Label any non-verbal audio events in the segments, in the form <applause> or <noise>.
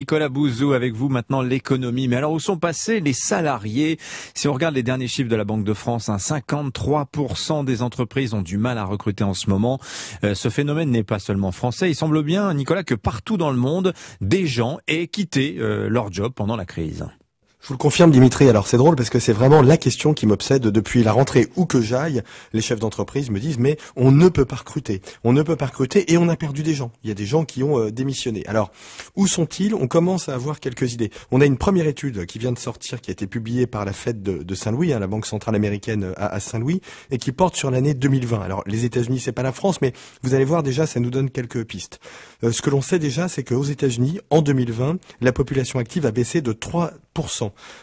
Nicolas Bouzou avec vous maintenant l'économie. Mais alors où sont passés les salariés Si on regarde les derniers chiffres de la Banque de France, 53% hein, des entreprises ont du mal à recruter en ce moment. Euh, ce phénomène n'est pas seulement français. Il semble bien, Nicolas, que partout dans le monde, des gens aient quitté euh, leur job pendant la crise. Je vous le confirme, Dimitri. Alors c'est drôle parce que c'est vraiment la question qui m'obsède depuis la rentrée. Où que j'aille, les chefs d'entreprise me disent mais on ne peut pas recruter, on ne peut pas recruter et on a perdu des gens. Il y a des gens qui ont euh, démissionné. Alors où sont-ils On commence à avoir quelques idées. On a une première étude qui vient de sortir, qui a été publiée par la Fed de, Saint-Louis, hein, la Banque centrale américaine euh, à, Saint-Louis, et qui porte sur l'année 2020. Alors les États-Unis, c'est pas la France, mais vous allez voir déjà, ça nous donne quelques pistes. Euh, ce que l'on sait déjà, c'est qu'aux États-Unis, en 2020, la population active a baissé de 3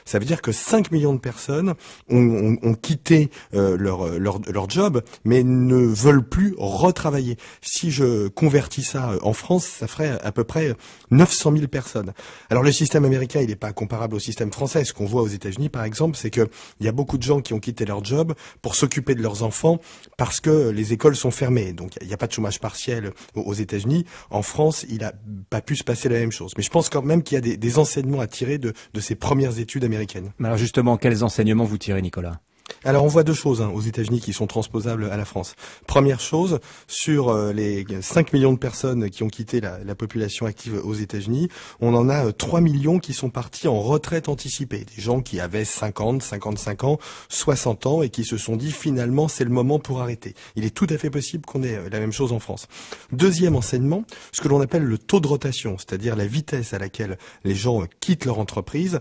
ça veut dire que 5 millions de personnes ont, ont, ont quitté euh, leur, euh, leur, leur, job, mais ne veulent plus retravailler. Si je convertis ça euh, en France, ça ferait à peu près 900 000 personnes. Alors le système américain, il n'est pas comparable au système français. Ce qu'on voit aux États-Unis, par exemple, c'est qu'il y a beaucoup de gens qui ont quitté leur job pour s'occuper de leurs enfants parce que les écoles sont fermées. Donc il n'y a pas de chômage partiel aux États-Unis. En France, il n'a pas pu se passer la même chose. Mais je pense quand même qu'il y a des, des enseignements à tirer de, de ces premières études américaines. Alors justement, quels enseignements vous tirez, Nicolas alors on voit deux choses hein, aux États-Unis qui sont transposables à la France. Première chose, sur euh, les 5 millions de personnes qui ont quitté la, population active aux États-Unis, on en a 3 euh, millions qui sont partis en retraite anticipée, des gens qui avaient 50, 55 ans, 60 ans et qui se sont dit finalement c'est le moment pour arrêter. Il est tout à fait possible qu'on ait euh, la même chose en France. Deuxième enseignement, ce que l'on appelle le taux de rotation, c'est-à-dire la vitesse à laquelle les gens quittent leur entreprise,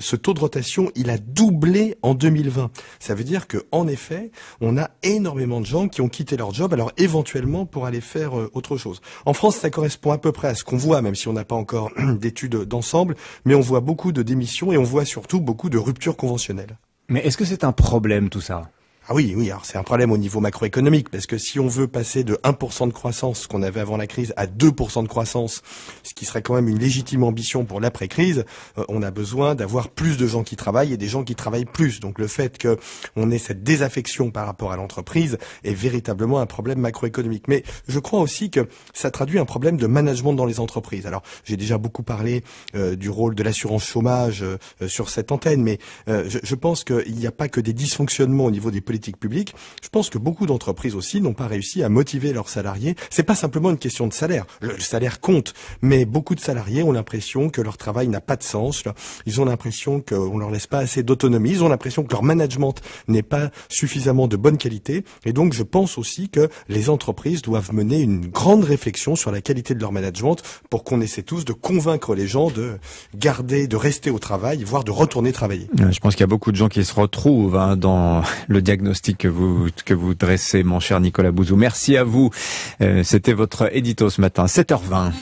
ce taux de rotation, il a doublé en 2020. Ça veut dire que, en effet, on a énormément de gens qui ont quitté leur job, alors éventuellement pour aller faire euh, autre chose. En France, ça correspond à peu près à ce qu'on voit, même si on n'a pas encore <clears throat> d'études d'ensemble, mais on voit beaucoup de démissions et on voit surtout beaucoup de ruptures conventionnelles. Mais est-ce que c'est un problème tout ça ah oui, oui, alors c'est un problème au niveau macroéconomique, parce que si on veut passer de 1% de croissance qu'on avait avant la crise à 2% de croissance, ce qui serait quand même une légitime ambition pour l'après-crise, euh, on a besoin d'avoir plus de gens qui travaillent et des gens qui travaillent plus. Donc le fait que on ait cette désaffection par rapport à l'entreprise est véritablement un problème macroéconomique. Mais je crois aussi que ça traduit un problème de management dans les entreprises. Alors j'ai déjà beaucoup parlé euh, du rôle de l'assurance chômage euh, sur cette antenne, mais je pense qu'il n'y a pas que des dysfonctionnements au niveau des politiques publiques, je pense que beaucoup d'entreprises aussi n'ont pas réussi à motiver leurs salariés. C'est pas simplement une question de salaire. Le, salaire compte, mais beaucoup de salariés ont l'impression que leur travail n'a pas de sens. Ils ont l'impression qu'on leur laisse pas assez d'autonomie. Ils ont l'impression que leur management n'est pas suffisamment de bonne qualité. Et donc, je pense aussi que les entreprises doivent mener une grande réflexion sur la qualité de leur management pour qu'on essaie tous de convaincre les gens de garder, de rester au travail, voire de retourner travailler. Je pense qu'il y a beaucoup de gens qui se retrouvent hein, dans le diagnostic que vous, que vous dressez, mon cher Nicolas Bouzou. Merci à vous. Euh, c'était votre édito ce matin, 7h20.